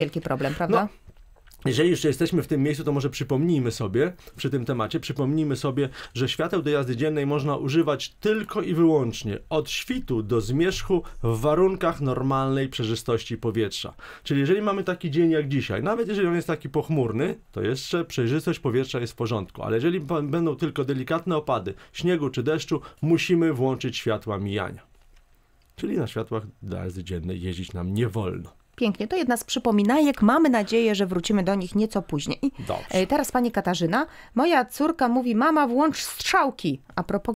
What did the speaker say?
wielki problem, no, prawda? No. Jeżeli już jesteśmy w tym miejscu, to może przypomnijmy sobie przy tym temacie, przypomnijmy sobie, że świateł do jazdy dziennej można używać tylko i wyłącznie od świtu do zmierzchu w warunkach normalnej przejrzystości powietrza. Czyli jeżeli mamy taki dzień jak dzisiaj, nawet jeżeli on jest taki pochmurny, to jeszcze przejrzystość powietrza jest w porządku, ale jeżeli będą tylko delikatne opady śniegu czy deszczu, musimy włączyć światła mijania. Czyli na światłach do jazdy dziennej jeździć nam nie wolno. Pięknie, to jedna z przypominajek. Mamy nadzieję, że wrócimy do nich nieco później. Dobrze. E, teraz pani Katarzyna. Moja córka mówi, mama włącz strzałki. A propos